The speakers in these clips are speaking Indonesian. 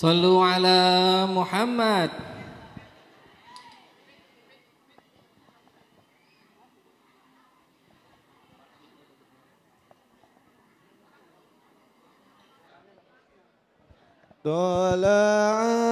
صلوا على محمد طلع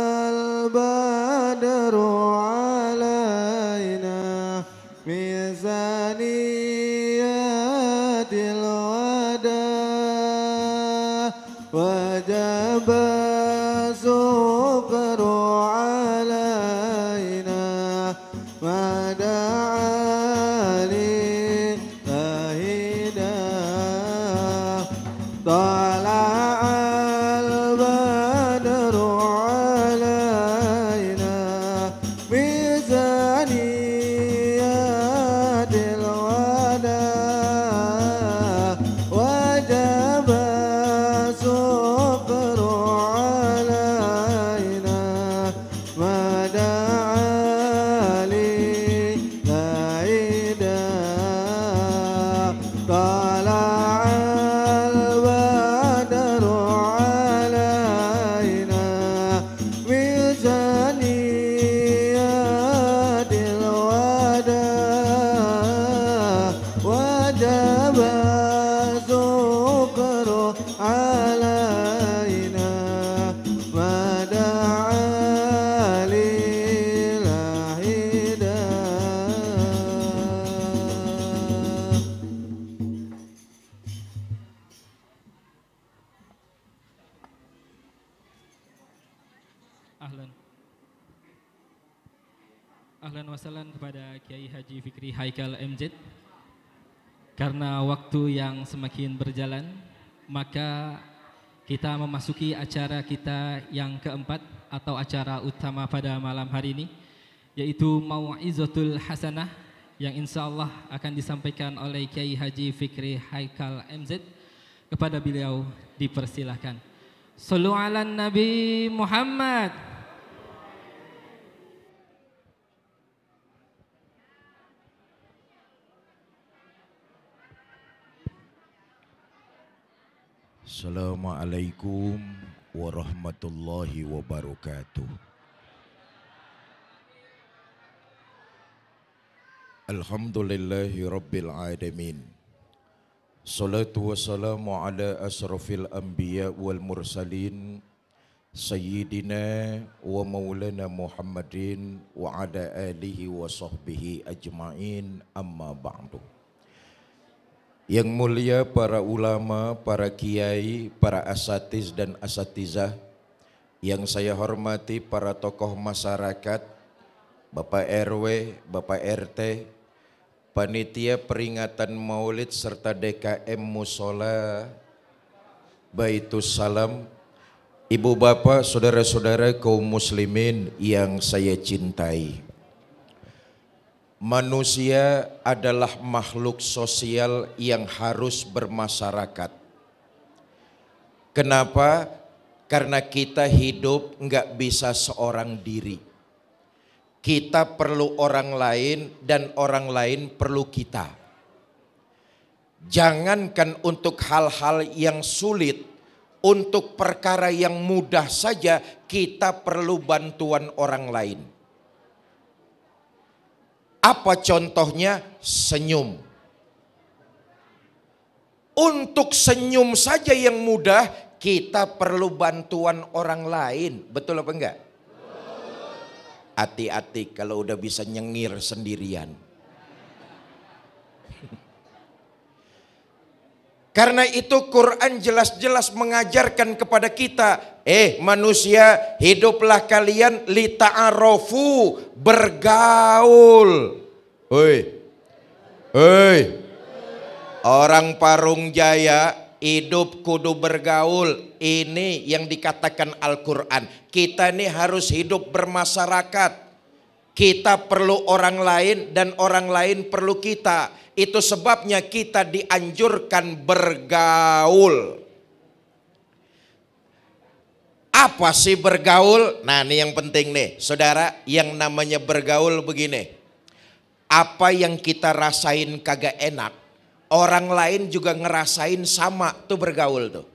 Haikal MZ karena waktu yang semakin berjalan maka kita memasuki acara kita yang keempat atau acara utama pada malam hari ini yaitu Mau'izatul Hasanah yang insya Allah akan disampaikan oleh Kiai Haji Fikri Haikal MZ kepada beliau dipersilahkan. Sallu ala Nabi Muhammad. Assalamualaikum warahmatullahi wabarakatuh. Alhamdulillahi rabbil alamin. Salatu wassalamu ala asrafil anbiya wal mursalin sayyidina wa maulana Muhammadin wa ala alihi wa sahbihi ajmain amma ba'du. Yang mulia para ulama, para kiai, para asatiz dan asatizah Yang saya hormati para tokoh masyarakat Bapak RW, Bapak RT Panitia peringatan maulid serta DKM Musola Baitus Salam Ibu bapak, saudara-saudara kaum muslimin yang saya cintai Manusia adalah makhluk sosial yang harus bermasyarakat. Kenapa? Karena kita hidup nggak bisa seorang diri. Kita perlu orang lain dan orang lain perlu kita. Jangankan untuk hal-hal yang sulit, untuk perkara yang mudah saja kita perlu bantuan orang lain apa contohnya? Senyum. Untuk senyum saja yang mudah, kita perlu bantuan orang lain. Betul apa enggak? Hati-hati kalau udah bisa nyengir sendirian. Karena itu Quran jelas-jelas mengajarkan kepada kita, eh manusia hiduplah kalian lita'arofu bergaul. Hei, hei, orang Parung Jaya hidup kudu bergaul. Ini yang dikatakan Al-Quran. Kita ini harus hidup bermasyarakat. Kita perlu orang lain dan orang lain perlu kita. Itu sebabnya kita dianjurkan bergaul. Apa sih bergaul? Nah ini yang penting nih. Saudara yang namanya bergaul begini. Apa yang kita rasain kagak enak. Orang lain juga ngerasain sama tuh bergaul tuh.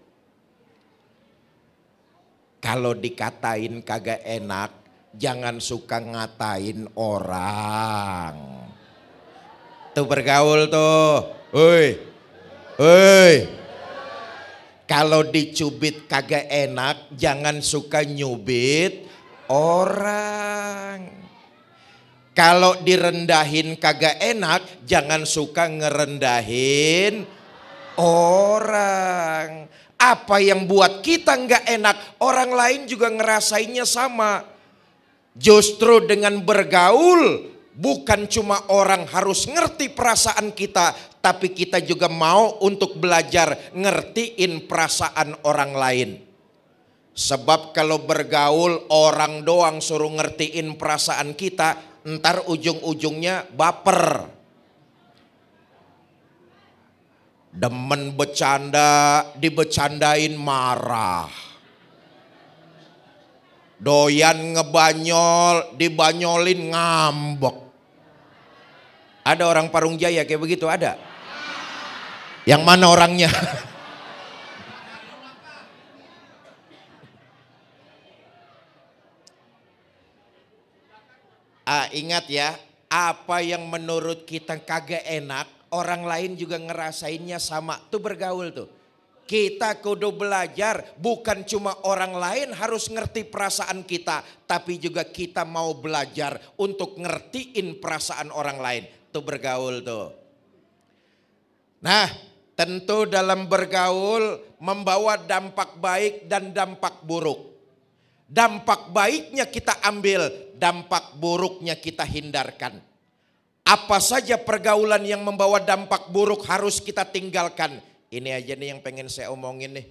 Kalau dikatain kagak enak jangan suka ngatain orang. Tuh bergaul tuh. Woi. Woi. Kalau dicubit kagak enak, jangan suka nyubit orang. Kalau direndahin kagak enak, jangan suka ngerendahin orang. Apa yang buat kita nggak enak, orang lain juga ngerasainnya sama. Justru dengan bergaul bukan cuma orang harus ngerti perasaan kita, tapi kita juga mau untuk belajar ngertiin perasaan orang lain. Sebab kalau bergaul orang doang suruh ngertiin perasaan kita, ntar ujung-ujungnya baper. Demen bercanda, dibecandain marah Doyan ngebanyol, dibanyolin ngambok Ada orang Parung Jaya kayak begitu ada? Yang mana orangnya? ah, ingat ya, apa yang menurut kita kagak enak, orang lain juga ngerasainnya sama. Tuh bergaul tuh kita kudu belajar bukan cuma orang lain harus ngerti perasaan kita tapi juga kita mau belajar untuk ngertiin perasaan orang lain tuh bergaul tuh nah tentu dalam bergaul membawa dampak baik dan dampak buruk dampak baiknya kita ambil dampak buruknya kita hindarkan apa saja pergaulan yang membawa dampak buruk harus kita tinggalkan ini aja nih yang pengen saya omongin nih.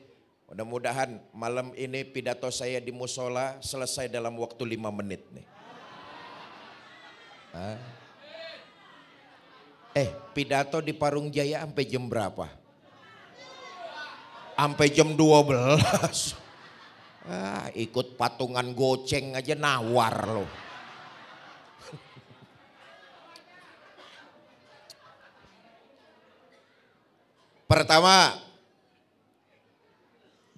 Mudah-mudahan malam ini pidato saya di musola selesai dalam waktu lima menit nih. Hah? Eh, pidato di Parung Jaya sampai jam berapa? Sampai jam 12. ah, ikut patungan goceng aja nawar loh. Pertama,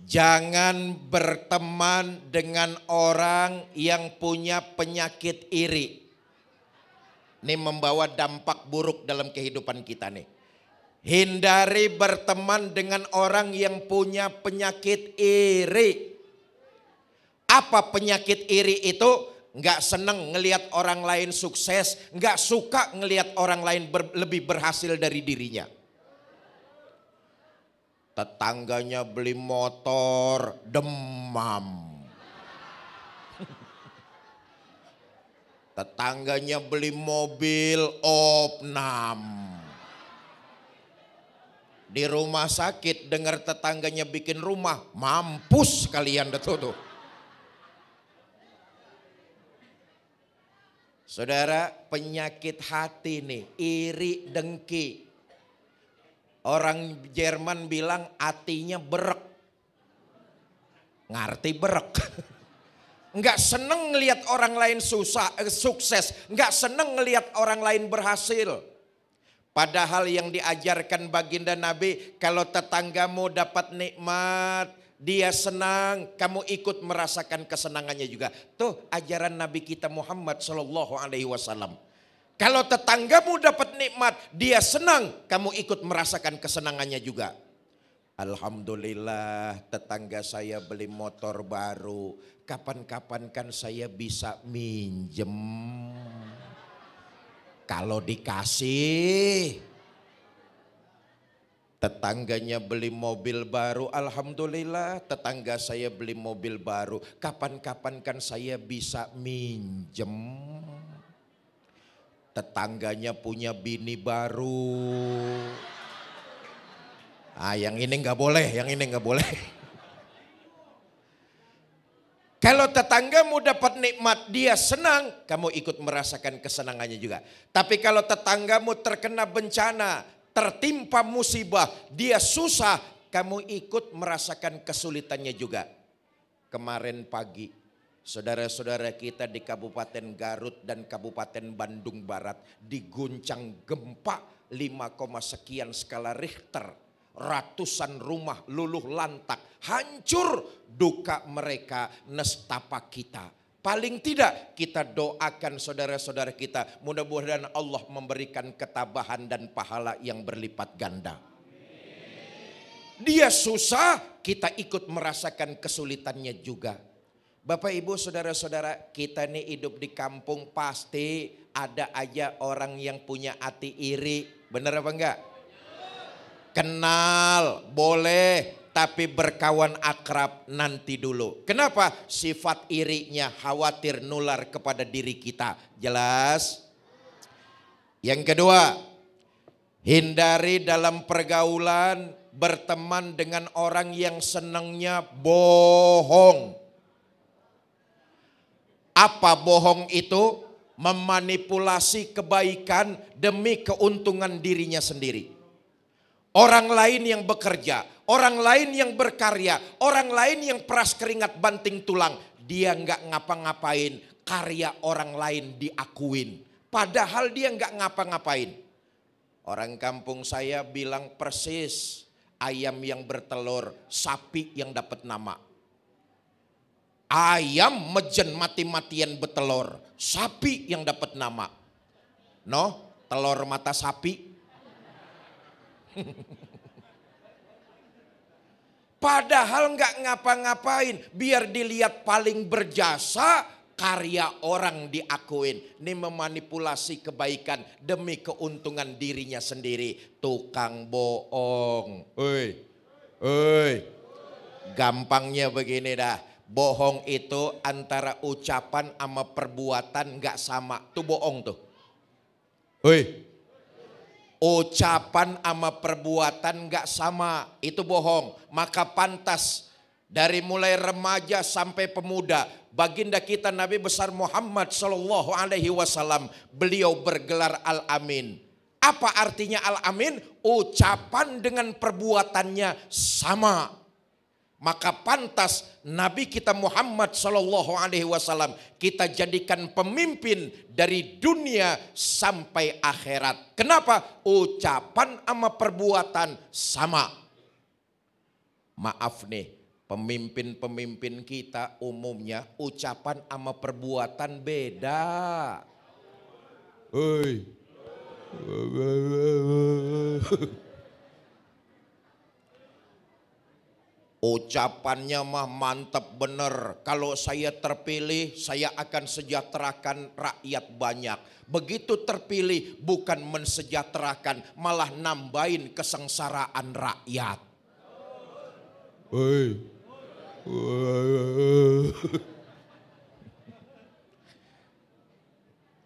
jangan berteman dengan orang yang punya penyakit iri. Ini membawa dampak buruk dalam kehidupan kita nih. Hindari berteman dengan orang yang punya penyakit iri. Apa penyakit iri itu? nggak seneng ngelihat orang lain sukses, nggak suka ngelihat orang lain ber, lebih berhasil dari dirinya tetangganya beli motor demam. Tetangganya beli mobil opnam. Di rumah sakit dengar tetangganya bikin rumah, mampus kalian itu tuh. Saudara, penyakit hati nih, iri dengki, Orang Jerman bilang artinya berek. Ngerti berek. Enggak seneng lihat orang lain susah, eh, sukses. enggak seneng lihat orang lain berhasil. Padahal yang diajarkan baginda Nabi, kalau tetanggamu dapat nikmat, dia senang, kamu ikut merasakan kesenangannya juga. Tuh ajaran Nabi kita Muhammad Shallallahu Alaihi Wasallam. Kalau tetanggamu dapat nikmat, dia senang, kamu ikut merasakan kesenangannya juga. Alhamdulillah tetangga saya beli motor baru. Kapan-kapan kan saya bisa minjem. Kalau dikasih. Tetangganya beli mobil baru, alhamdulillah tetangga saya beli mobil baru. Kapan-kapan kan saya bisa minjem tetangganya punya bini baru. Ah, yang ini nggak boleh, yang ini nggak boleh. Kalau tetanggamu dapat nikmat, dia senang, kamu ikut merasakan kesenangannya juga. Tapi kalau tetanggamu terkena bencana, tertimpa musibah, dia susah, kamu ikut merasakan kesulitannya juga. Kemarin pagi Saudara-saudara kita di Kabupaten Garut dan Kabupaten Bandung Barat diguncang gempa 5, sekian skala Richter. Ratusan rumah luluh lantak, hancur duka mereka, nestapa kita. Paling tidak kita doakan saudara-saudara kita, mudah-mudahan Allah memberikan ketabahan dan pahala yang berlipat ganda. Dia susah, kita ikut merasakan kesulitannya juga Bapak Ibu saudara-saudara kita ini hidup di kampung pasti ada aja orang yang punya hati iri. benar apa enggak? Kenal boleh tapi berkawan akrab nanti dulu. Kenapa? Sifat irinya khawatir nular kepada diri kita. Jelas? Yang kedua, hindari dalam pergaulan berteman dengan orang yang senangnya bohong apa bohong itu? Memanipulasi kebaikan demi keuntungan dirinya sendiri. Orang lain yang bekerja, orang lain yang berkarya, orang lain yang peras keringat banting tulang. Dia nggak ngapa-ngapain, karya orang lain diakuin. Padahal dia nggak ngapa-ngapain. Orang kampung saya bilang persis ayam yang bertelur, sapi yang dapat nama. Ayam mejen mati-matian betelor. Sapi yang dapat nama. No, telur mata sapi. Padahal nggak ngapa-ngapain, biar dilihat paling berjasa, karya orang diakuin. Ini memanipulasi kebaikan demi keuntungan dirinya sendiri. Tukang bohong. Oi. Oi. Gampangnya begini dah bohong itu antara ucapan sama perbuatan nggak sama. Tuh bohong tuh. Hei. Ucapan sama perbuatan nggak sama. Itu bohong. Maka pantas dari mulai remaja sampai pemuda, baginda kita Nabi besar Muhammad Shallallahu Alaihi Wasallam, beliau bergelar Al Amin. Apa artinya Al Amin? Ucapan dengan perbuatannya sama maka pantas Nabi kita Muhammad Shallallahu Alaihi Wasallam kita jadikan pemimpin dari dunia sampai akhirat. Kenapa? Ucapan ama perbuatan sama. Maaf nih, pemimpin-pemimpin kita umumnya ucapan ama perbuatan beda. Ucapannya mah mantap bener. Kalau saya terpilih, saya akan sejahterakan rakyat banyak. Begitu terpilih, bukan mensejahterakan, malah nambahin kesengsaraan rakyat.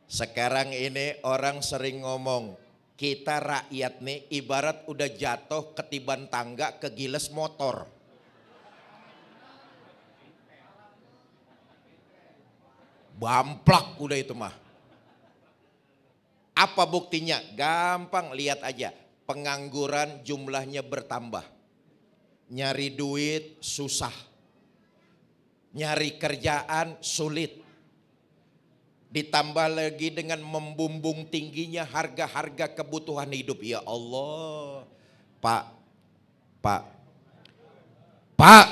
Sekarang ini orang sering ngomong, kita rakyat nih ibarat udah jatuh ketiban tangga ke kegiles motor. Bamplak udah itu mah. Apa buktinya? Gampang lihat aja. Pengangguran jumlahnya bertambah. Nyari duit susah. Nyari kerjaan sulit. Ditambah lagi dengan membumbung tingginya harga-harga kebutuhan hidup. Ya Allah. Pak. Pak. Pak.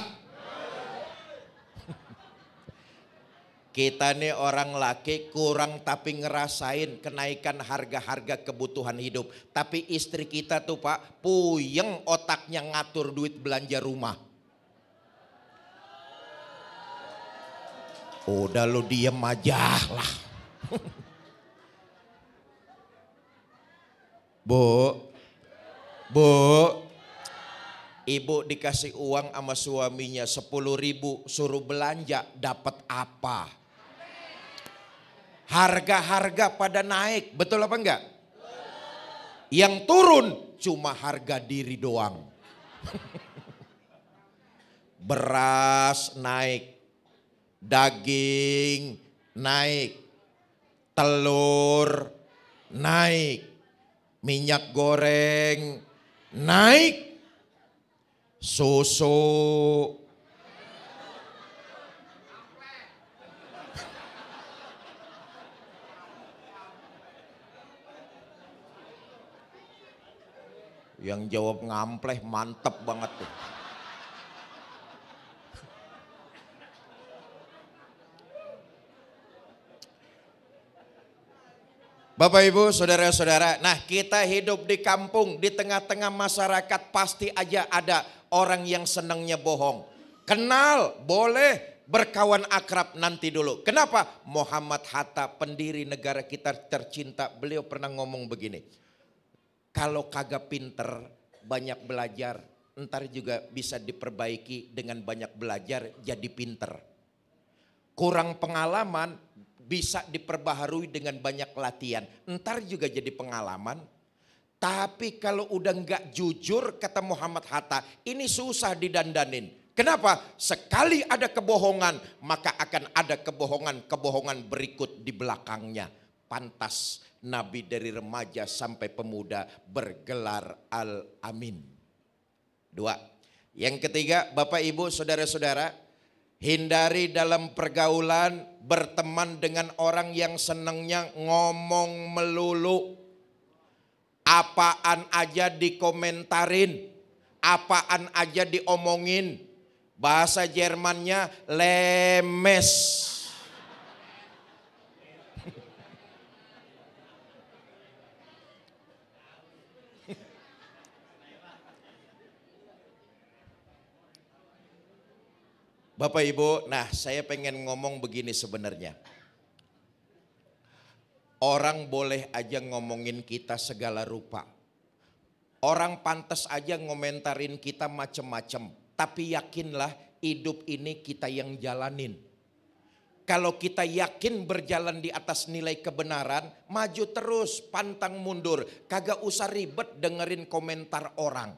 Kita nih orang laki kurang tapi ngerasain kenaikan harga-harga kebutuhan hidup. Tapi istri kita tuh pak puyeng otaknya ngatur duit belanja rumah. Udah lu diem aja lah. Bu, bu, ibu dikasih uang sama suaminya 10 ribu suruh belanja dapat apa? Harga-harga pada naik, betul apa enggak? Yang turun cuma harga diri doang. Beras naik, daging naik, telur naik, minyak goreng naik, susu Yang jawab ngampleh mantep banget tuh. Bapak Ibu, saudara-saudara, nah kita hidup di kampung, di tengah-tengah masyarakat pasti aja ada orang yang senangnya bohong. Kenal, boleh, berkawan akrab nanti dulu. Kenapa? Muhammad Hatta pendiri negara kita tercinta, beliau pernah ngomong begini. Kalau kagak pinter, banyak belajar, ntar juga bisa diperbaiki dengan banyak belajar jadi pinter. Kurang pengalaman bisa diperbaharui dengan banyak latihan. Ntar juga jadi pengalaman. Tapi kalau udah nggak jujur kata Muhammad Hatta, ini susah didandanin. Kenapa? Sekali ada kebohongan, maka akan ada kebohongan-kebohongan berikut di belakangnya. Pantas Nabi dari remaja sampai pemuda bergelar Al-Amin. Dua. Yang ketiga, Bapak Ibu, Saudara-saudara, hindari dalam pergaulan berteman dengan orang yang senangnya ngomong melulu. Apaan aja dikomentarin, apaan aja diomongin. Bahasa Jermannya lemes. Bapak Ibu, nah saya pengen ngomong begini sebenarnya. Orang boleh aja ngomongin kita segala rupa. Orang pantas aja ngomentarin kita macem-macem. Tapi yakinlah hidup ini kita yang jalanin. Kalau kita yakin berjalan di atas nilai kebenaran, maju terus, pantang mundur. Kagak usah ribet dengerin komentar orang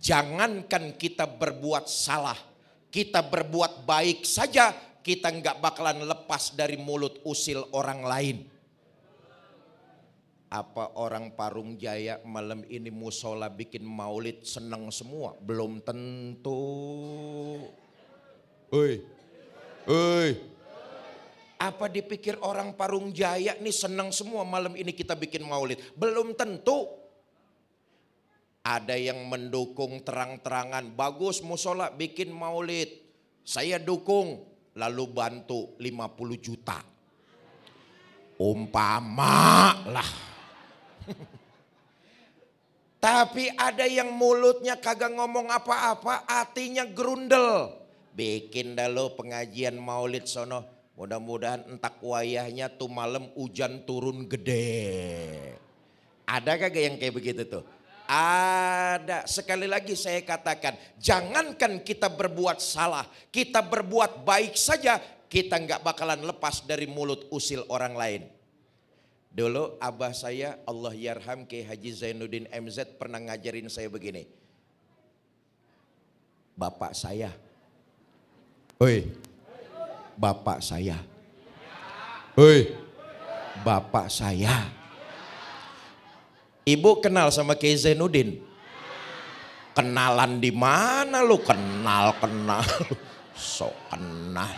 jangankan kita berbuat salah, kita berbuat baik saja, kita nggak bakalan lepas dari mulut usil orang lain. Apa orang Parung Jaya malam ini musola bikin maulid seneng semua? Belum tentu. Oi, oi. Apa dipikir orang Parung Jaya nih seneng semua malam ini kita bikin maulid? Belum tentu. Ada yang mendukung terang-terangan, bagus musola bikin maulid. Saya dukung, lalu bantu 50 juta. Umpama lah. Tapi ada yang mulutnya kagak ngomong apa-apa, artinya gerundel. Bikin dah lo pengajian maulid sono. Mudah-mudahan entak wayahnya tuh malam hujan turun gede. Ada kagak yang kayak begitu tuh? Ada sekali lagi saya katakan, jangankan kita berbuat salah, kita berbuat baik saja, kita nggak bakalan lepas dari mulut usil orang lain. Dulu abah saya Allah Yarham ke Haji Zainuddin MZ pernah ngajarin saya begini. Bapak saya. Oi. Bapak saya. Oi. Bapak saya. Ibu kenal sama Kiai Zainuddin? Kenalan di mana lu? Kenal, kenal. So kenal.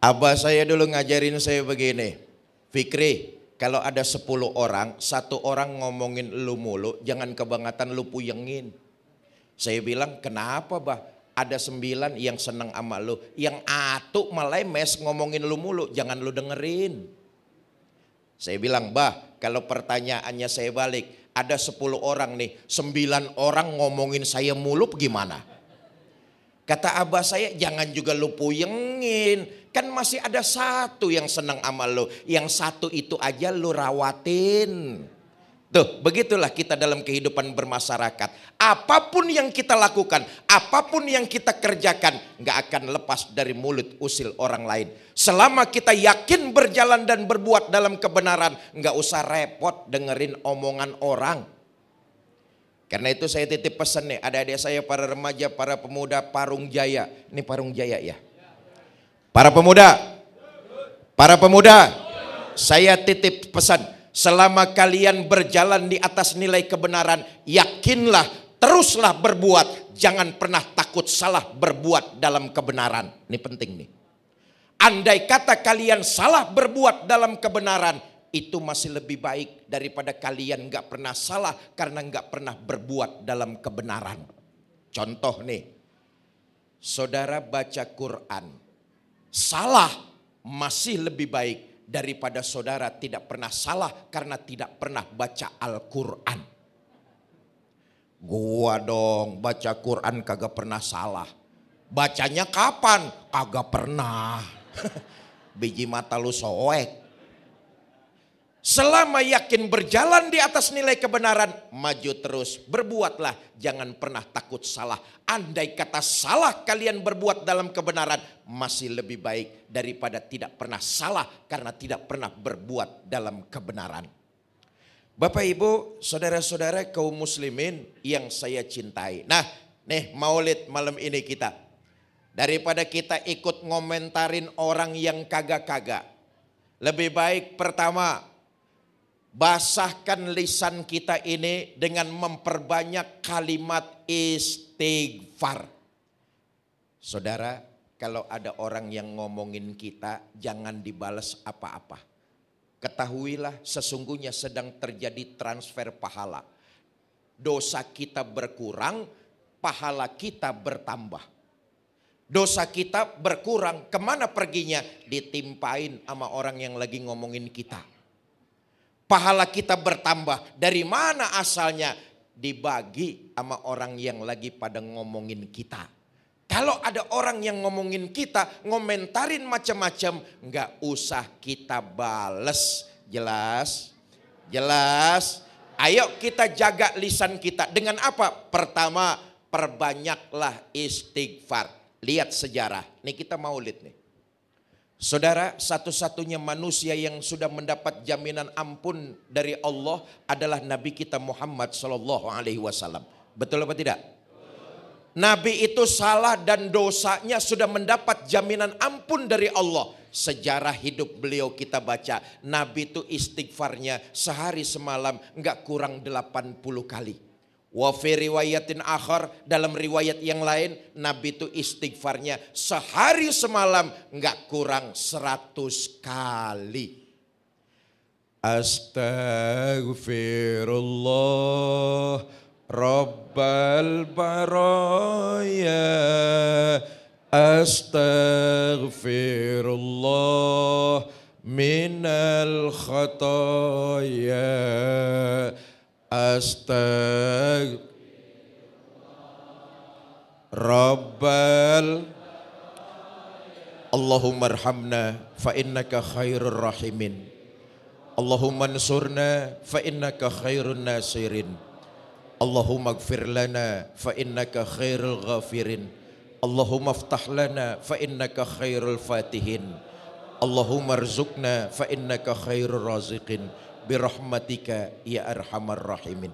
Abah saya dulu ngajarin saya begini. Fikri, kalau ada 10 orang, satu orang ngomongin lu mulu, jangan kebangatan lu puyengin. Saya bilang, kenapa bah? Ada sembilan yang senang sama lu. Yang atuk malah ngomongin lu mulu, jangan lu dengerin. Saya bilang, bah kalau pertanyaannya saya balik, ada 10 orang nih, 9 orang ngomongin saya mulu gimana? Kata abah saya, jangan juga lu puyengin. Kan masih ada satu yang senang sama lu. Yang satu itu aja lu rawatin. Tuh, begitulah kita dalam kehidupan bermasyarakat. Apapun yang kita lakukan, apapun yang kita kerjakan, nggak akan lepas dari mulut usil orang lain. Selama kita yakin berjalan dan berbuat dalam kebenaran, nggak usah repot dengerin omongan orang. Karena itu saya titip pesan nih, ada-ada saya para remaja, para pemuda, parung jaya. Ini parung jaya ya. Para pemuda, para pemuda, saya titip pesan Selama kalian berjalan di atas nilai kebenaran, yakinlah, teruslah berbuat. Jangan pernah takut salah berbuat dalam kebenaran. Ini penting nih. Andai kata kalian salah berbuat dalam kebenaran, itu masih lebih baik daripada kalian gak pernah salah karena gak pernah berbuat dalam kebenaran. Contoh nih, saudara baca Quran, salah masih lebih baik daripada saudara tidak pernah salah karena tidak pernah baca Al-Quran. Gua dong baca Quran kagak pernah salah. Bacanya kapan? Kagak pernah. Biji mata lu soek. Selama yakin berjalan di atas nilai kebenaran, maju terus, berbuatlah, jangan pernah takut salah. Andai kata salah kalian berbuat dalam kebenaran, masih lebih baik daripada tidak pernah salah karena tidak pernah berbuat dalam kebenaran. Bapak Ibu, saudara-saudara kaum muslimin yang saya cintai. Nah, nih maulid malam ini kita. Daripada kita ikut ngomentarin orang yang kagak-kagak. Lebih baik pertama Basahkan lisan kita ini dengan memperbanyak kalimat istighfar. Saudara, kalau ada orang yang ngomongin kita, jangan dibalas apa-apa. Ketahuilah sesungguhnya sedang terjadi transfer pahala. Dosa kita berkurang, pahala kita bertambah. Dosa kita berkurang, kemana perginya? Ditimpain sama orang yang lagi ngomongin kita pahala kita bertambah. Dari mana asalnya? Dibagi sama orang yang lagi pada ngomongin kita. Kalau ada orang yang ngomongin kita, ngomentarin macam-macam, nggak usah kita bales. Jelas? Jelas? Ayo kita jaga lisan kita. Dengan apa? Pertama, perbanyaklah istighfar. Lihat sejarah. Nih kita maulid nih. Saudara, satu-satunya manusia yang sudah mendapat jaminan ampun dari Allah adalah Nabi kita Muhammad Shallallahu Alaihi Wasallam. Betul apa tidak? Nabi itu salah dan dosanya sudah mendapat jaminan ampun dari Allah. Sejarah hidup beliau kita baca. Nabi itu istighfarnya sehari semalam nggak kurang 80 kali. Wa fi riwayatin akhar dalam riwayat yang lain Nabi itu istighfarnya sehari semalam nggak kurang seratus kali. Astaghfirullah Rabbal baraya Astaghfirullah minal khataya أستغفر رب اللهم ارحمنا فإنك خير الراحمين اللهم انصرنا فإنك خير الناصرين اللهم اغفر لنا فإنك خير الغافرين اللهم افتح لنا فإنك خير الفاتحين اللهم ارزقنا فإنك خير الرازقين birahmatika ya arhamar rahimin.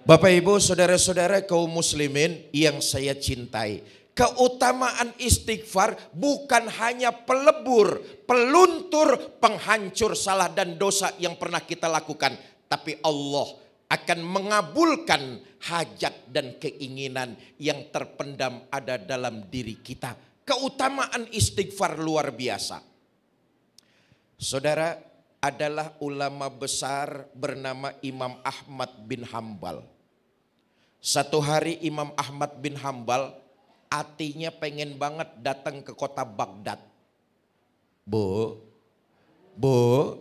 Bapak Ibu, saudara-saudara kaum muslimin yang saya cintai, keutamaan istighfar bukan hanya pelebur, peluntur, penghancur salah dan dosa yang pernah kita lakukan, tapi Allah akan mengabulkan hajat dan keinginan yang terpendam ada dalam diri kita. Keutamaan istighfar luar biasa. Saudara adalah ulama besar bernama Imam Ahmad bin Hambal. Satu hari Imam Ahmad bin Hambal hatinya pengen banget datang ke kota Baghdad. Bu, bu,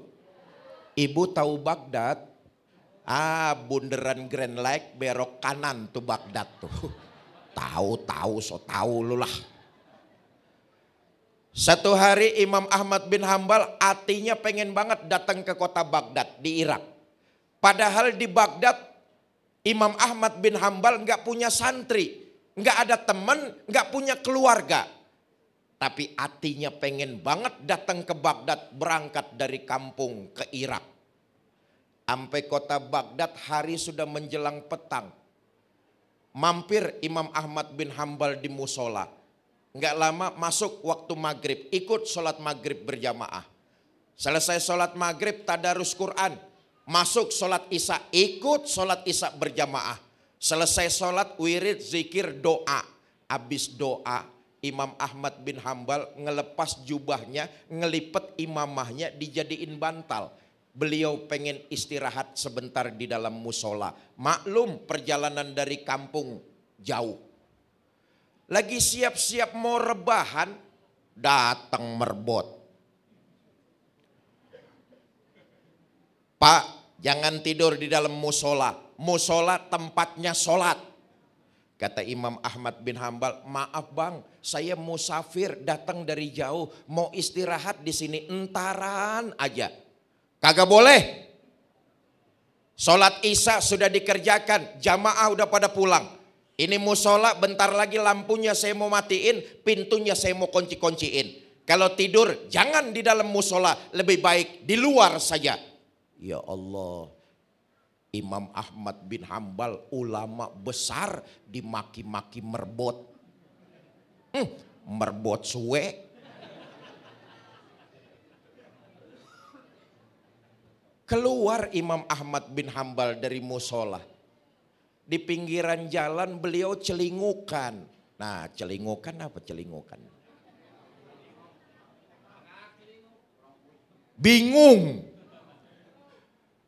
ibu tahu Baghdad? Ah, bundaran Grand Lake berok kanan tuh Baghdad tuh. Tahu, tahu, so tahu lu lah. Satu hari Imam Ahmad bin Hambal hatinya pengen banget datang ke kota Baghdad di Irak. Padahal di Baghdad Imam Ahmad bin Hambal nggak punya santri, nggak ada teman, nggak punya keluarga. Tapi hatinya pengen banget datang ke Baghdad berangkat dari kampung ke Irak. Sampai kota Baghdad hari sudah menjelang petang. Mampir Imam Ahmad bin Hambal di musola Enggak lama masuk waktu maghrib, ikut sholat maghrib berjamaah. Selesai sholat maghrib, tadarus Quran. Masuk sholat isya, ikut sholat isya berjamaah. Selesai sholat, wirid, zikir, doa. Habis doa, Imam Ahmad bin Hambal ngelepas jubahnya, ngelipet imamahnya, dijadiin bantal. Beliau pengen istirahat sebentar di dalam musola. Maklum perjalanan dari kampung jauh lagi siap-siap mau rebahan, datang merbot. Pak, jangan tidur di dalam musola. Musola tempatnya sholat. Kata Imam Ahmad bin Hambal, maaf bang, saya musafir datang dari jauh, mau istirahat di sini entaran aja. Kagak boleh. Sholat isya sudah dikerjakan, jamaah udah pada pulang. Ini musola bentar lagi lampunya saya mau matiin, pintunya saya mau kunci-kunciin. Kalau tidur jangan di dalam musola, lebih baik di luar saja. Ya Allah, Imam Ahmad bin Hambal ulama besar dimaki-maki merbot. Hmm, merbot suwe. Keluar Imam Ahmad bin Hambal dari musola di pinggiran jalan beliau celingukan. Nah, celingukan apa celingukan? Bingung.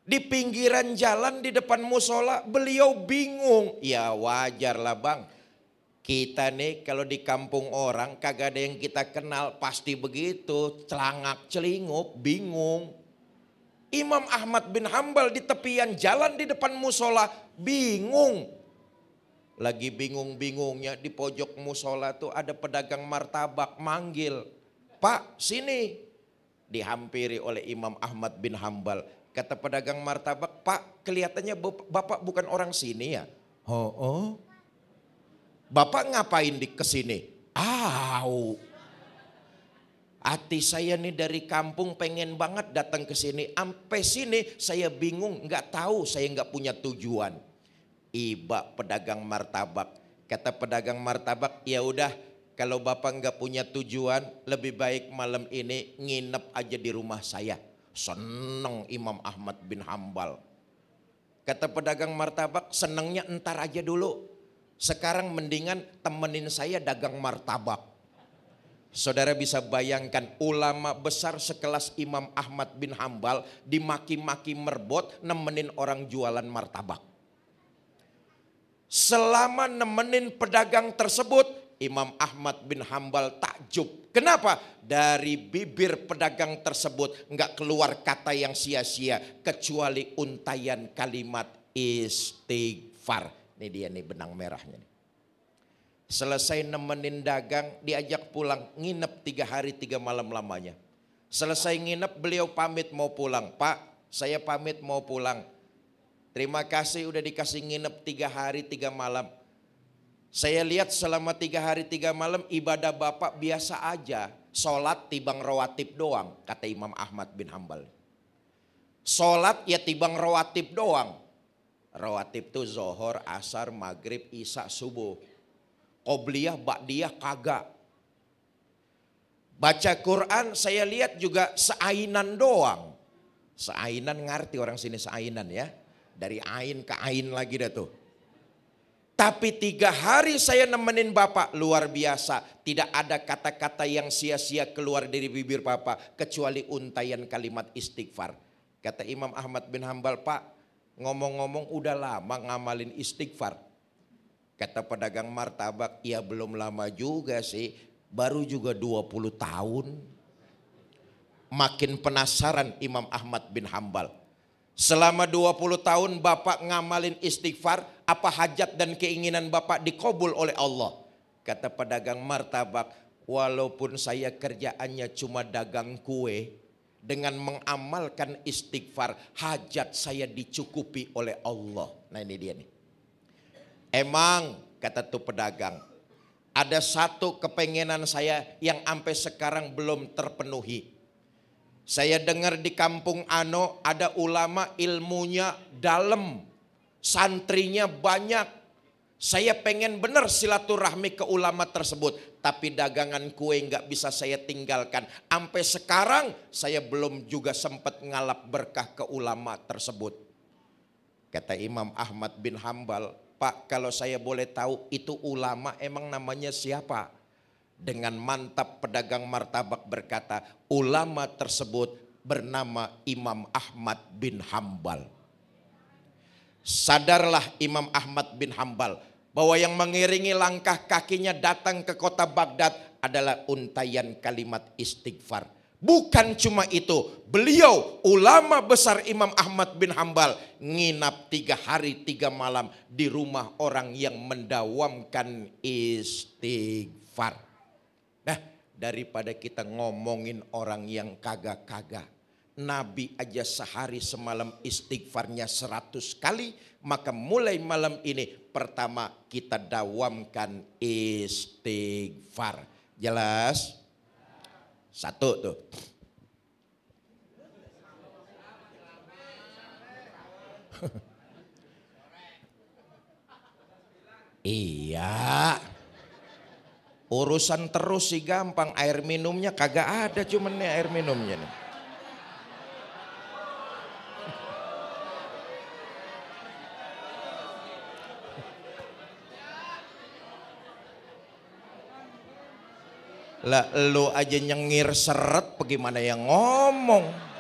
Di pinggiran jalan di depan musola beliau bingung. Ya wajar lah bang. Kita nih kalau di kampung orang kagak ada yang kita kenal pasti begitu. Celangak celingup bingung. Imam Ahmad bin Hambal di tepian jalan di depan musola bingung. Lagi bingung-bingungnya di pojok musola tuh ada pedagang martabak manggil. Pak sini. Dihampiri oleh Imam Ahmad bin Hambal. Kata pedagang martabak, Pak kelihatannya Bapak bukan orang sini ya? Oh, oh. Bapak ngapain di kesini? Au. Hati saya nih dari kampung pengen banget datang ke sini. Sampai sini saya bingung, nggak tahu saya nggak punya tujuan. Iba pedagang martabak. Kata pedagang martabak, ya udah kalau bapak nggak punya tujuan, lebih baik malam ini nginep aja di rumah saya. Seneng Imam Ahmad bin Hambal. Kata pedagang martabak, senengnya entar aja dulu. Sekarang mendingan temenin saya dagang martabak. Saudara bisa bayangkan ulama besar sekelas Imam Ahmad bin Hambal dimaki-maki merbot nemenin orang jualan martabak selama nemenin pedagang tersebut Imam Ahmad bin Hambal takjub. Kenapa? Dari bibir pedagang tersebut nggak keluar kata yang sia-sia kecuali untayan kalimat istighfar. Ini dia nih benang merahnya. Nih. Selesai nemenin dagang, diajak pulang, nginep tiga hari tiga malam lamanya. Selesai nginep beliau pamit mau pulang. Pak, saya pamit mau pulang Terima kasih udah dikasih nginep tiga hari tiga malam. Saya lihat selama tiga hari tiga malam ibadah Bapak biasa aja. Sholat tibang rawatib doang kata Imam Ahmad bin Hambal. Sholat ya tibang rawatib doang. Rawatib tuh zohor, asar, maghrib, isak, subuh. Kobliyah, bakdiyah, kagak. Baca Quran saya lihat juga seainan doang. Seainan ngerti orang sini seainan ya. Dari Ain ke Ain lagi dah tuh. Tapi tiga hari saya nemenin Bapak luar biasa. Tidak ada kata-kata yang sia-sia keluar dari bibir Bapak. Kecuali untayan kalimat istighfar. Kata Imam Ahmad bin Hambal, Pak ngomong-ngomong udah lama ngamalin istighfar. Kata pedagang martabak, ya belum lama juga sih. Baru juga 20 tahun. Makin penasaran Imam Ahmad bin Hambal. Selama 20 tahun Bapak ngamalin istighfar, apa hajat dan keinginan Bapak dikobul oleh Allah? Kata pedagang martabak, walaupun saya kerjaannya cuma dagang kue, dengan mengamalkan istighfar, hajat saya dicukupi oleh Allah. Nah ini dia nih. Emang, kata tuh pedagang, ada satu kepengenan saya yang sampai sekarang belum terpenuhi. Saya dengar di kampung Ano ada ulama ilmunya dalam, santrinya banyak. Saya pengen benar silaturahmi ke ulama tersebut, tapi dagangan kue nggak bisa saya tinggalkan. Sampai sekarang saya belum juga sempat ngalap berkah ke ulama tersebut. Kata Imam Ahmad bin Hambal, Pak kalau saya boleh tahu itu ulama emang namanya siapa? dengan mantap pedagang martabak berkata, ulama tersebut bernama Imam Ahmad bin Hambal. Sadarlah Imam Ahmad bin Hambal bahwa yang mengiringi langkah kakinya datang ke kota Baghdad adalah untayan kalimat istighfar. Bukan cuma itu, beliau ulama besar Imam Ahmad bin Hambal nginap tiga hari tiga malam di rumah orang yang mendawamkan istighfar daripada kita ngomongin orang yang kagak-kagak. Nabi aja sehari semalam istighfarnya seratus kali. Maka mulai malam ini pertama kita dawamkan istighfar. Jelas? Satu tuh. iya. Urusan terus sih gampang, air minumnya kagak ada cuman nih air minumnya nih. Lah lo aja nyengir seret bagaimana yang ngomong.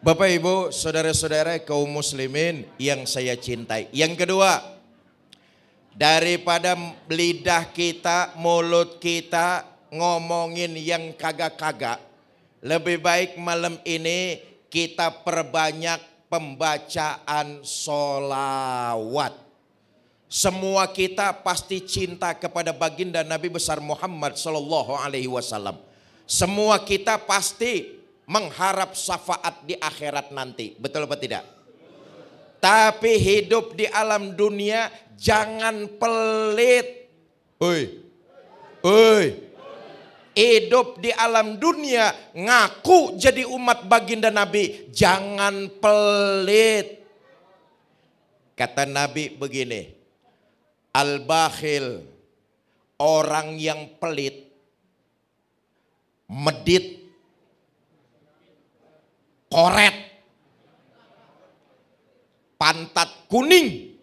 Bapak Ibu, saudara-saudara kaum muslimin yang saya cintai. Yang kedua, daripada lidah kita, mulut kita ngomongin yang kagak-kagak, lebih baik malam ini kita perbanyak pembacaan solawat. Semua kita pasti cinta kepada baginda Nabi besar Muhammad Sallallahu Alaihi Wasallam. Semua kita pasti mengharap syafaat di akhirat nanti. Betul apa tidak? Tapi hidup di alam dunia jangan pelit. Oi. Oi. Hidup di alam dunia ngaku jadi umat baginda Nabi, jangan pelit. Kata Nabi begini, Al-Bakhil, orang yang pelit, medit koret, pantat kuning,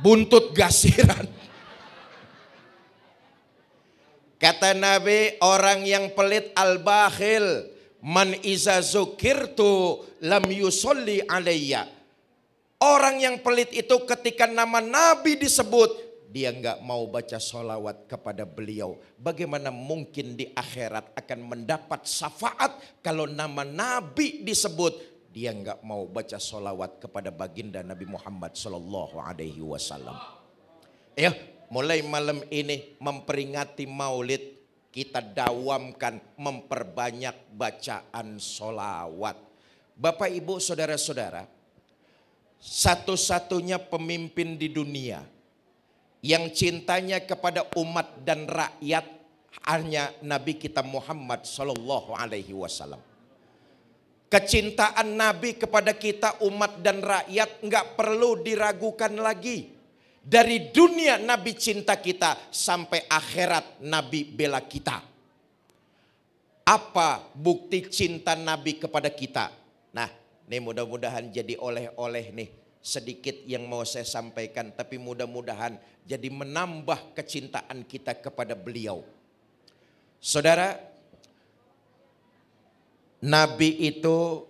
buntut gasiran. Kata Nabi, orang yang pelit al-bakhil, man iza zukirtu lam yusolli alaiya. Orang yang pelit itu ketika nama Nabi disebut, dia nggak mau baca sholawat kepada beliau. Bagaimana mungkin di akhirat akan mendapat syafaat kalau nama Nabi disebut. Dia nggak mau baca sholawat kepada baginda Nabi Muhammad Sallallahu Alaihi Wasallam. Ya, mulai malam ini memperingati Maulid kita dawamkan memperbanyak bacaan sholawat. Bapak, Ibu, Saudara-saudara, satu-satunya pemimpin di dunia yang cintanya kepada umat dan rakyat hanya Nabi kita Muhammad Sallallahu Alaihi Wasallam. Kecintaan Nabi kepada kita umat dan rakyat nggak perlu diragukan lagi. Dari dunia Nabi cinta kita sampai akhirat Nabi bela kita. Apa bukti cinta Nabi kepada kita? Nah, ini mudah-mudahan jadi oleh-oleh nih sedikit yang mau saya sampaikan, tapi mudah-mudahan jadi menambah kecintaan kita kepada beliau. Saudara, Nabi itu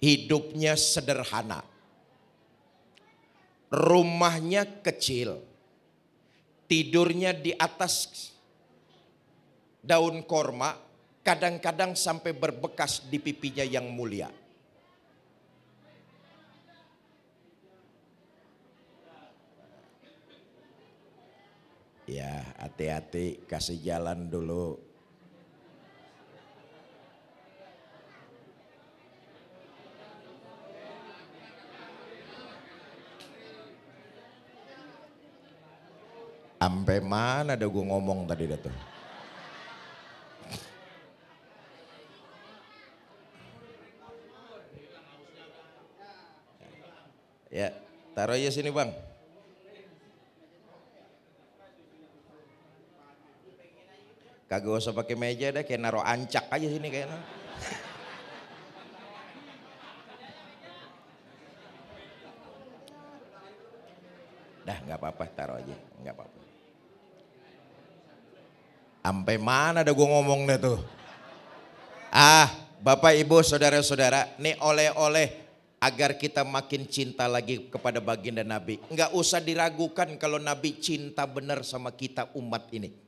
hidupnya sederhana. Rumahnya kecil. Tidurnya di atas daun korma, kadang-kadang sampai berbekas di pipinya yang mulia. ya hati-hati kasih jalan dulu sampai mana ada gue ngomong tadi dah tuh ya taruh aja sini bang Kagak usah pakai meja deh, kayak naro ancak aja sini kayaknya. Dah nggak apa-apa, taruh aja, nggak apa-apa. Sampai mana ada gue ngomong deh tuh. Ah, Bapak Ibu, saudara-saudara, nih oleh-oleh agar kita makin cinta lagi kepada baginda Nabi. Enggak usah diragukan kalau Nabi cinta benar sama kita umat ini.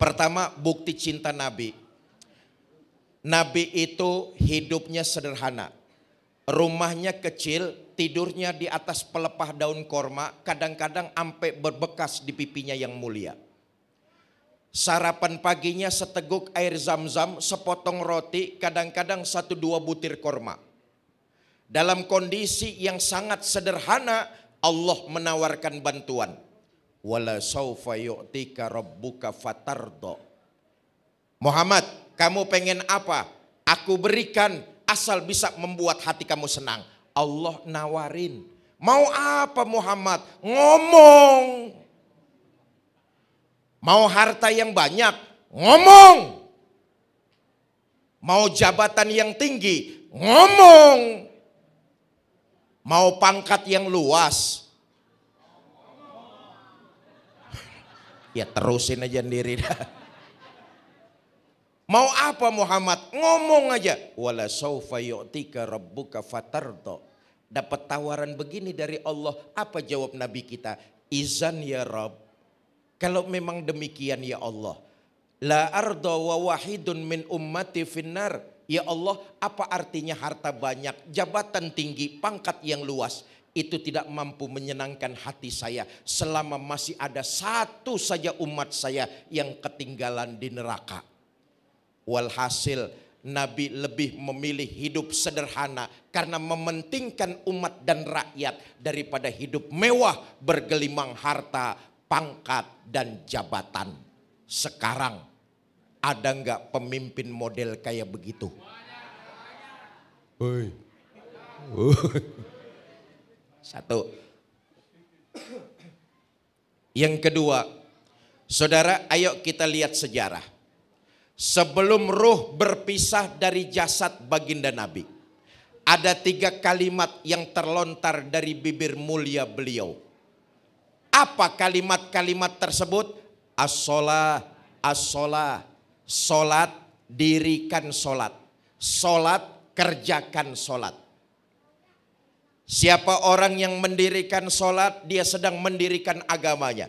Pertama, bukti cinta Nabi. Nabi itu hidupnya sederhana. Rumahnya kecil, tidurnya di atas pelepah daun korma, kadang-kadang ampe berbekas di pipinya yang mulia. Sarapan paginya seteguk air zam-zam, sepotong roti, kadang-kadang satu dua butir korma. Dalam kondisi yang sangat sederhana, Allah menawarkan bantuan wala saufa yu'tika rabbuka fatardo. Muhammad, kamu pengen apa? Aku berikan asal bisa membuat hati kamu senang. Allah nawarin. Mau apa Muhammad? Ngomong. Mau harta yang banyak? Ngomong. Mau jabatan yang tinggi? Ngomong. Mau pangkat yang luas? Ya terusin aja sendiri dah. Mau apa Muhammad? Ngomong aja. Wala saufa yu'tika rabbuka fatardo. Dapat tawaran begini dari Allah. Apa jawab Nabi kita? Izan ya Rabb. Kalau memang demikian ya Allah. La ardo wa wahidun min ummati finnar. Ya Allah, apa artinya harta banyak, jabatan tinggi, pangkat yang luas itu tidak mampu menyenangkan hati saya selama masih ada satu saja umat saya yang ketinggalan di neraka. Walhasil Nabi lebih memilih hidup sederhana karena mementingkan umat dan rakyat daripada hidup mewah bergelimang harta, pangkat dan jabatan. Sekarang ada nggak pemimpin model kayak begitu? Satu. Yang kedua, saudara ayo kita lihat sejarah. Sebelum ruh berpisah dari jasad baginda Nabi. Ada tiga kalimat yang terlontar dari bibir mulia beliau. Apa kalimat-kalimat tersebut? Asola, asola, solat, dirikan solat, solat, kerjakan solat. Siapa orang yang mendirikan solat, dia sedang mendirikan agamanya.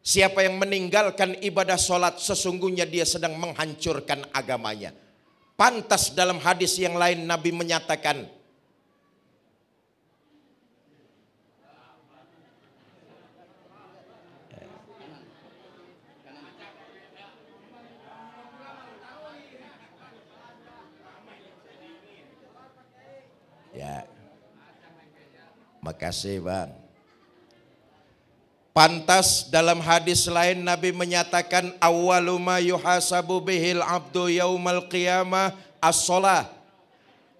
Siapa yang meninggalkan ibadah solat, sesungguhnya dia sedang menghancurkan agamanya. Pantas dalam hadis yang lain Nabi menyatakan, Makasih bang. Pantas dalam hadis lain Nabi menyatakan awaluma yuhasabu bihil abdu yaumal qiyamah as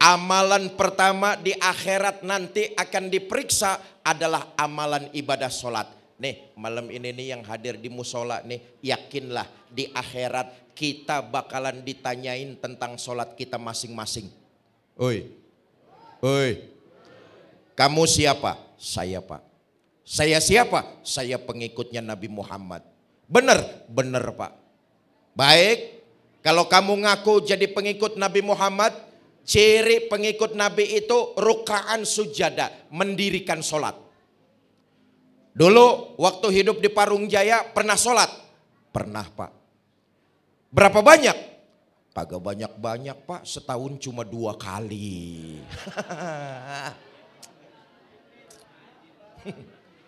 Amalan pertama di akhirat nanti akan diperiksa adalah amalan ibadah sholat. Nih malam ini nih yang hadir di musola nih yakinlah di akhirat kita bakalan ditanyain tentang sholat kita masing-masing. Oi, oi, kamu siapa? Saya pak. Saya siapa? Saya pengikutnya Nabi Muhammad. Benar? Benar pak. Baik, kalau kamu ngaku jadi pengikut Nabi Muhammad, ciri pengikut Nabi itu rukaan sujada, mendirikan sholat. Dulu waktu hidup di Parung Jaya pernah sholat? Pernah pak. Berapa banyak? Kagak banyak-banyak pak, setahun cuma dua kali.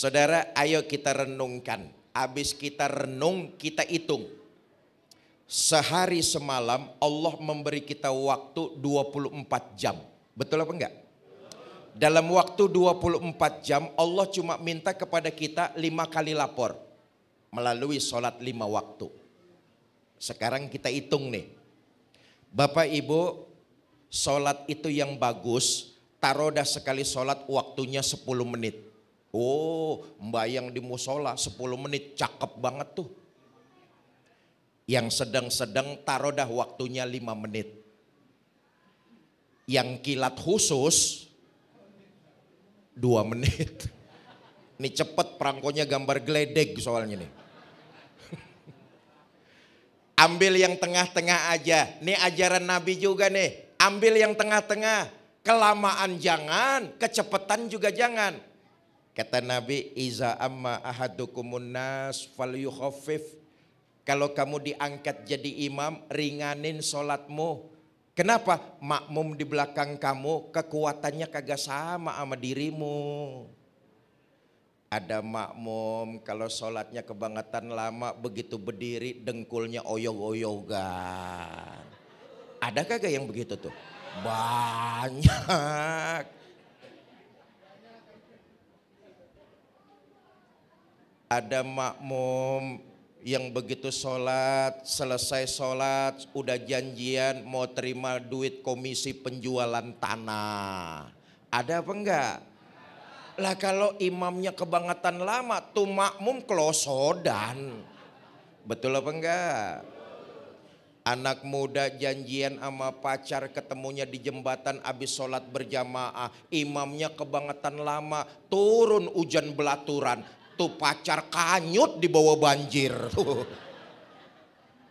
Saudara, ayo kita renungkan. Habis kita renung, kita hitung. Sehari semalam Allah memberi kita waktu 24 jam. Betul apa enggak? Dalam waktu 24 jam Allah cuma minta kepada kita lima kali lapor. Melalui sholat lima waktu. Sekarang kita hitung nih. Bapak Ibu, sholat itu yang bagus Taroda sekali sholat waktunya 10 menit. Oh mbak yang di musola 10 menit cakep banget tuh. Yang sedang-sedang tarodah waktunya 5 menit. Yang kilat khusus 2 menit. Ini cepet perangkonya gambar geledek soalnya nih. Ambil yang tengah-tengah aja. Ini ajaran Nabi juga nih. Ambil yang tengah-tengah Kelamaan jangan, kecepatan juga jangan. Kata Nabi, Iza amma ahadukumun nas fal yukhaffif. Kalau kamu diangkat jadi imam, ringanin sholatmu. Kenapa? Makmum di belakang kamu, kekuatannya kagak sama sama dirimu. Ada makmum kalau sholatnya kebangetan lama begitu berdiri dengkulnya oyog-oyogan. Ada kagak yang begitu tuh? Banyak. Ada makmum yang begitu sholat, selesai sholat, udah janjian mau terima duit komisi penjualan tanah. Ada apa enggak? Lah kalau imamnya kebangetan lama tuh makmum klosodan. Betul apa enggak? Anak muda janjian sama pacar ketemunya di jembatan abis sholat berjamaah. Imamnya kebangetan lama, turun hujan belaturan. Tuh pacar kanyut di bawah banjir. Tuh.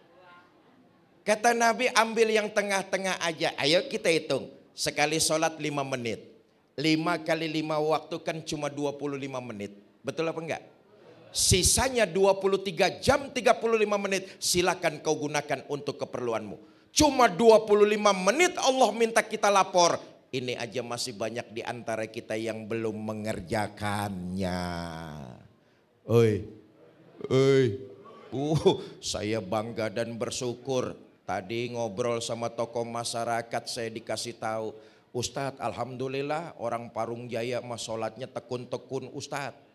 Kata Nabi ambil yang tengah-tengah aja. Ayo kita hitung. Sekali sholat lima menit. lima kali lima waktu kan cuma 25 menit. Betul apa enggak? Sisanya 23 jam 35 menit silakan kau gunakan untuk keperluanmu. Cuma 25 menit Allah minta kita lapor. Ini aja masih banyak di antara kita yang belum mengerjakannya. Oi. Oi. Uh, saya bangga dan bersyukur tadi ngobrol sama tokoh masyarakat saya dikasih tahu Ustadz, Alhamdulillah orang Parung Jaya mas sholatnya tekun-tekun Ustadz.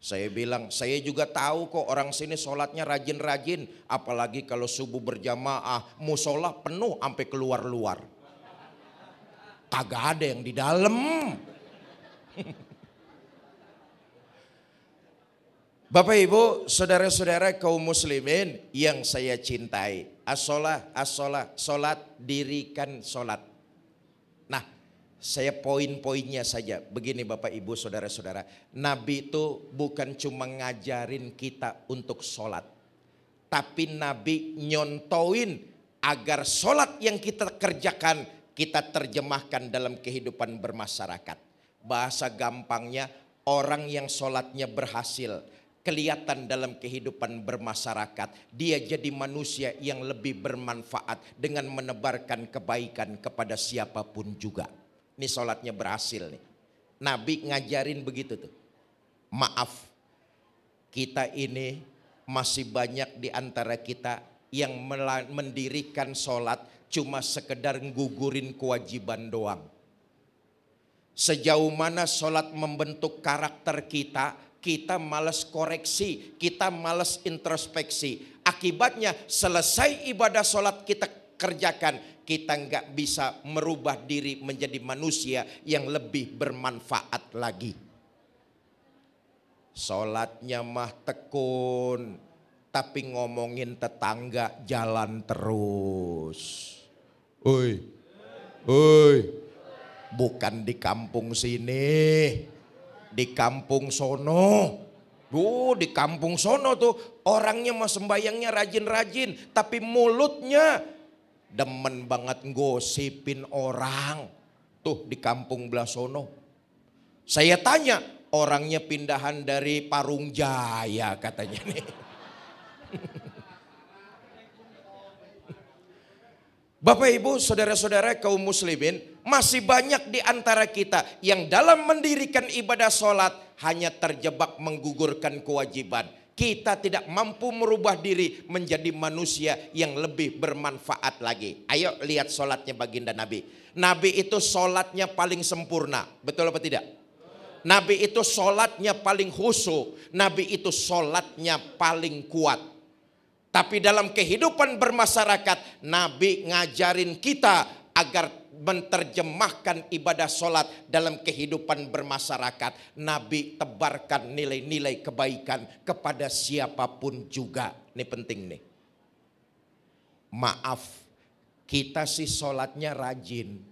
Saya bilang, saya juga tahu kok orang sini sholatnya rajin-rajin. Apalagi kalau subuh berjamaah, musola penuh sampai keluar-luar. Kagak ada yang di dalam. Bapak Ibu, saudara-saudara kaum muslimin yang saya cintai. Asolah, asolah, sholat dirikan sholat. Saya poin-poinnya saja. Begini Bapak Ibu Saudara-saudara. Nabi itu bukan cuma ngajarin kita untuk sholat. Tapi Nabi nyontoin agar sholat yang kita kerjakan kita terjemahkan dalam kehidupan bermasyarakat. Bahasa gampangnya orang yang sholatnya berhasil kelihatan dalam kehidupan bermasyarakat. Dia jadi manusia yang lebih bermanfaat dengan menebarkan kebaikan kepada siapapun juga. Ini sholatnya berhasil nih. Nabi ngajarin begitu tuh. Maaf, kita ini masih banyak di antara kita yang mendirikan sholat cuma sekedar gugurin kewajiban doang. Sejauh mana sholat membentuk karakter kita, kita males koreksi, kita males introspeksi. Akibatnya selesai ibadah sholat kita kerjakan, kita nggak bisa merubah diri menjadi manusia yang lebih bermanfaat lagi. Sholatnya mah tekun, tapi ngomongin tetangga jalan terus. Oi, oi, bukan di kampung sini, di kampung sono. Duh, di kampung sono tuh orangnya mah sembayangnya rajin-rajin, tapi mulutnya demen banget gosipin orang tuh di kampung Blasono. Saya tanya, orangnya pindahan dari Parung Jaya katanya nih. Bapak Ibu, saudara-saudara kaum muslimin, masih banyak di antara kita yang dalam mendirikan ibadah sholat hanya terjebak menggugurkan kewajiban kita tidak mampu merubah diri menjadi manusia yang lebih bermanfaat lagi. Ayo lihat sholatnya baginda Nabi. Nabi itu sholatnya paling sempurna. Betul apa tidak? Nabi itu sholatnya paling khusyuk. Nabi itu sholatnya paling kuat. Tapi dalam kehidupan bermasyarakat, Nabi ngajarin kita agar menerjemahkan ibadah sholat dalam kehidupan bermasyarakat. Nabi tebarkan nilai-nilai kebaikan kepada siapapun juga. Ini penting nih. Maaf, kita sih sholatnya rajin.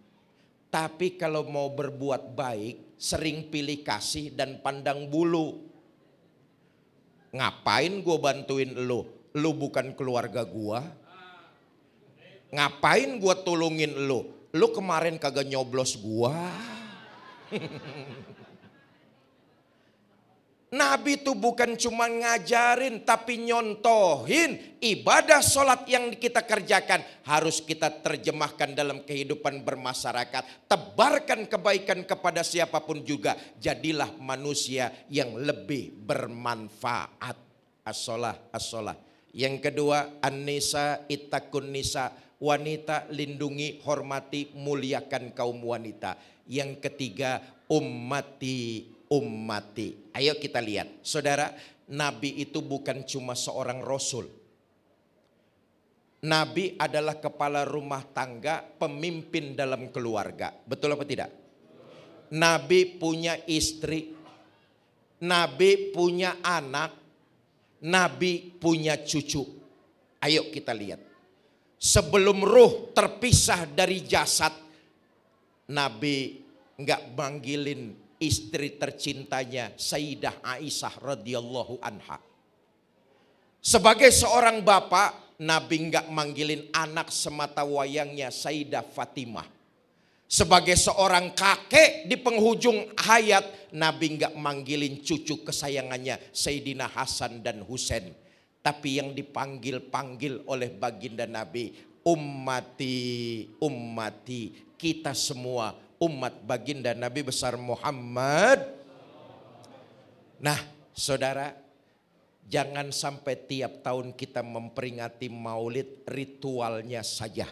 Tapi kalau mau berbuat baik, sering pilih kasih dan pandang bulu. Ngapain gue bantuin lo? Lo bukan keluarga gue Ngapain gue tolongin lu? Lu kemarin kagak nyoblos gua. Nabi itu bukan cuma ngajarin tapi nyontohin ibadah sholat yang kita kerjakan harus kita terjemahkan dalam kehidupan bermasyarakat. Tebarkan kebaikan kepada siapapun juga. Jadilah manusia yang lebih bermanfaat. As-sholah, as-sholah. Yang kedua, an-nisa itakun nisa wanita lindungi, hormati, muliakan kaum wanita. Yang ketiga, ummati, ummati. Ayo kita lihat, saudara, Nabi itu bukan cuma seorang rasul. Nabi adalah kepala rumah tangga, pemimpin dalam keluarga. Betul apa tidak? Nabi punya istri, Nabi punya anak, Nabi punya cucu. Ayo kita lihat sebelum ruh terpisah dari jasad, Nabi nggak manggilin istri tercintanya Sayyidah Aisyah radhiyallahu anha. Sebagai seorang bapak, Nabi nggak manggilin anak semata wayangnya Sayyidah Fatimah. Sebagai seorang kakek di penghujung hayat, Nabi nggak manggilin cucu kesayangannya Sayyidina Hasan dan Husain tapi yang dipanggil-panggil oleh baginda Nabi, ummati, ummati, kita semua umat baginda Nabi besar Muhammad. Nah, saudara, jangan sampai tiap tahun kita memperingati maulid ritualnya saja.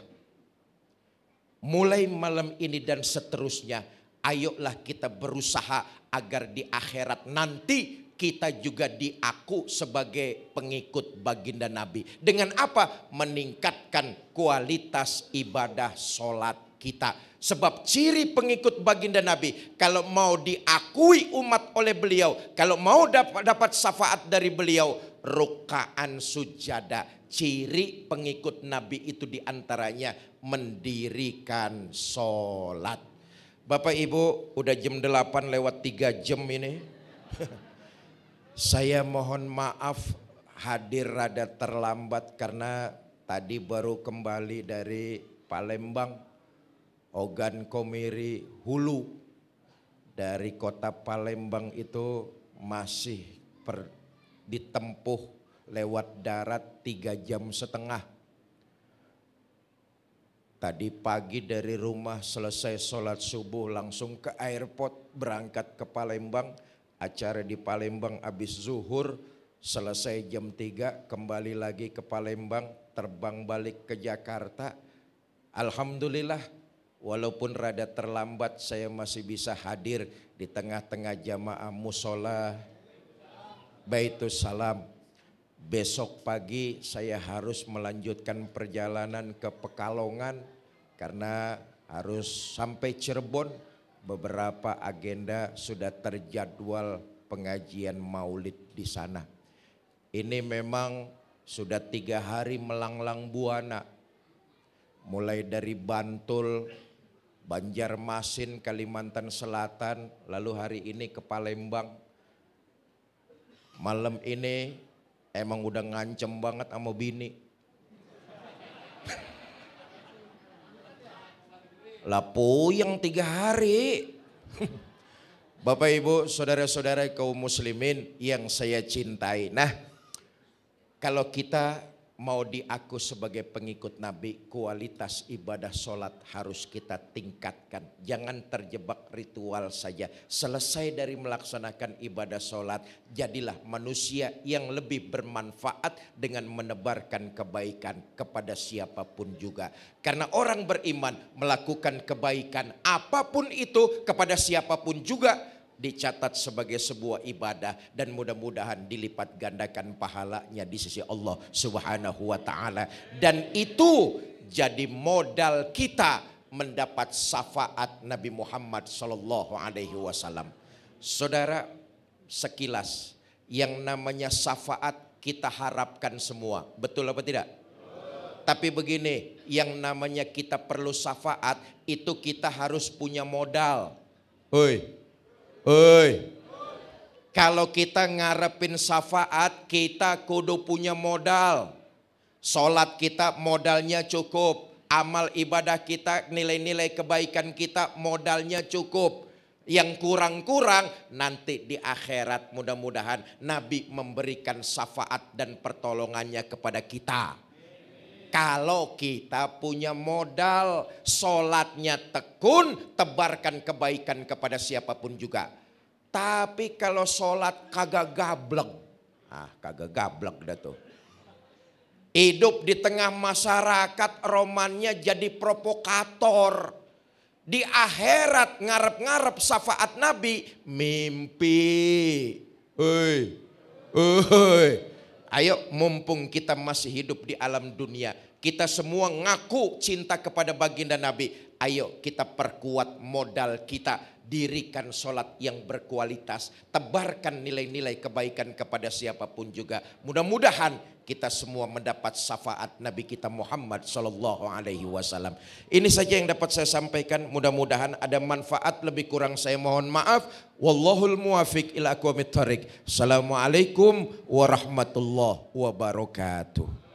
Mulai malam ini dan seterusnya, ayolah kita berusaha agar di akhirat nanti kita juga diaku sebagai pengikut baginda Nabi. Dengan apa? Meningkatkan kualitas ibadah sholat kita. Sebab ciri pengikut baginda Nabi, kalau mau diakui umat oleh beliau, kalau mau dapat, dapat syafaat dari beliau, rukaan sujada. Ciri pengikut Nabi itu diantaranya mendirikan sholat. Bapak Ibu udah jam 8 lewat 3 jam ini. Saya mohon maaf hadir rada terlambat karena tadi baru kembali dari Palembang, Ogan Komiri Hulu. Dari kota Palembang itu masih per, ditempuh lewat darat tiga jam setengah. Tadi pagi dari rumah selesai sholat subuh langsung ke airport berangkat ke Palembang acara di Palembang habis zuhur selesai jam 3 kembali lagi ke Palembang terbang balik ke Jakarta Alhamdulillah walaupun rada terlambat saya masih bisa hadir di tengah-tengah jamaah musola Baitus Salam besok pagi saya harus melanjutkan perjalanan ke Pekalongan karena harus sampai Cirebon beberapa agenda sudah terjadwal pengajian maulid di sana. Ini memang sudah tiga hari melanglang buana. Mulai dari Bantul, Banjarmasin, Kalimantan Selatan, lalu hari ini ke Palembang. Malam ini emang udah ngancem banget sama bini Lah puyeng tiga hari. Bapak ibu saudara-saudara kaum muslimin yang saya cintai. Nah kalau kita mau diaku sebagai pengikut Nabi, kualitas ibadah sholat harus kita tingkatkan. Jangan terjebak ritual saja. Selesai dari melaksanakan ibadah sholat, jadilah manusia yang lebih bermanfaat dengan menebarkan kebaikan kepada siapapun juga. Karena orang beriman melakukan kebaikan apapun itu kepada siapapun juga, dicatat sebagai sebuah ibadah dan mudah-mudahan dilipat gandakan pahalanya di sisi Allah Subhanahu wa taala dan itu jadi modal kita mendapat syafaat Nabi Muhammad sallallahu alaihi wasallam. Saudara, sekilas yang namanya syafaat kita harapkan semua. Betul apa tidak? Tapi begini, yang namanya kita perlu syafaat itu kita harus punya modal. Hoi, Oi. Kalau kita ngarepin syafaat, kita kudu punya modal. Sholat kita modalnya cukup. Amal ibadah kita, nilai-nilai kebaikan kita modalnya cukup. Yang kurang-kurang nanti di akhirat mudah-mudahan Nabi memberikan syafaat dan pertolongannya kepada kita. Kalau kita punya modal, solatnya tekun, tebarkan kebaikan kepada siapapun juga. Tapi kalau solat kagak gablek, ah kagak gablek dah tuh. Hidup di tengah masyarakat romannya jadi provokator di akhirat ngarep-ngarep syafaat Nabi mimpi. Hei. Hei. Ayo mumpung kita masih hidup di alam dunia, kita semua ngaku cinta kepada baginda Nabi. Ayo kita perkuat modal kita, dirikan sholat yang berkualitas, tebarkan nilai-nilai kebaikan kepada siapapun juga. Mudah-mudahan kita semua mendapat syafaat Nabi kita Muhammad Sallallahu Alaihi Wasallam. Ini saja yang dapat saya sampaikan. Mudah-mudahan ada manfaat. Lebih kurang saya mohon maaf. Wallahul muwafiq ila Assalamualaikum warahmatullahi wabarakatuh.